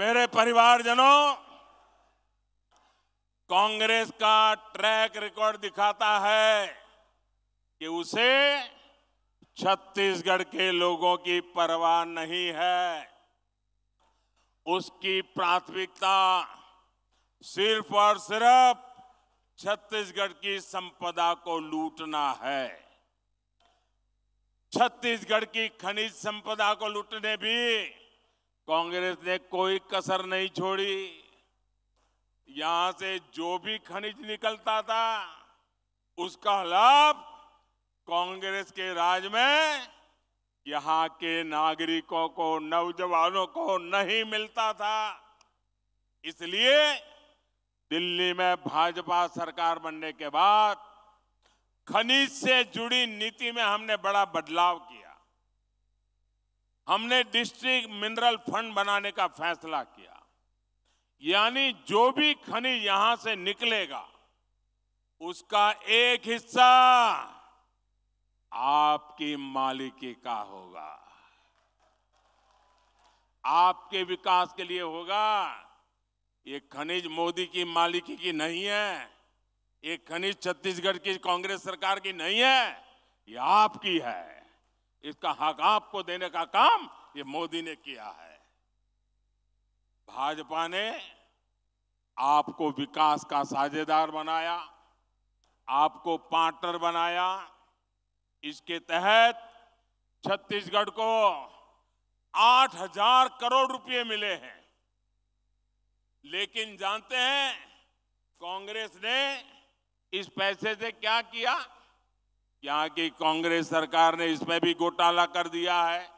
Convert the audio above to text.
मेरे परिवारजनों कांग्रेस का ट्रैक रिकॉर्ड दिखाता है कि उसे छत्तीसगढ़ के लोगों की परवाह नहीं है उसकी प्राथमिकता सिर्फ और सिर्फ छत्तीसगढ़ की संपदा को लूटना है छत्तीसगढ़ की खनिज संपदा को लूटने भी कांग्रेस ने कोई कसर नहीं छोड़ी यहां से जो भी खनिज निकलता था उसका लाभ कांग्रेस के राज में यहां के नागरिकों को नौजवानों को नहीं मिलता था इसलिए दिल्ली में भाजपा सरकार बनने के बाद खनिज से जुड़ी नीति में हमने बड़ा बदलाव किया हमने डिस्ट्रिक्ट मिनरल फंड बनाने का फैसला किया यानी जो भी खनिज यहां से निकलेगा उसका एक हिस्सा आपकी मालिकी का होगा आपके विकास के लिए होगा ये खनिज मोदी की मालिकी की नहीं है ये खनिज छत्तीसगढ़ की कांग्रेस सरकार की नहीं है ये आपकी है इसका हक आपको देने का काम ये मोदी ने किया है भाजपा ने आपको विकास का साझेदार बनाया आपको पार्टनर बनाया इसके तहत छत्तीसगढ़ को 8000 करोड़ रुपए मिले हैं लेकिन जानते हैं कांग्रेस ने इस पैसे से क्या किया यहाँ की कांग्रेस सरकार ने इसमें भी घोटाला कर दिया है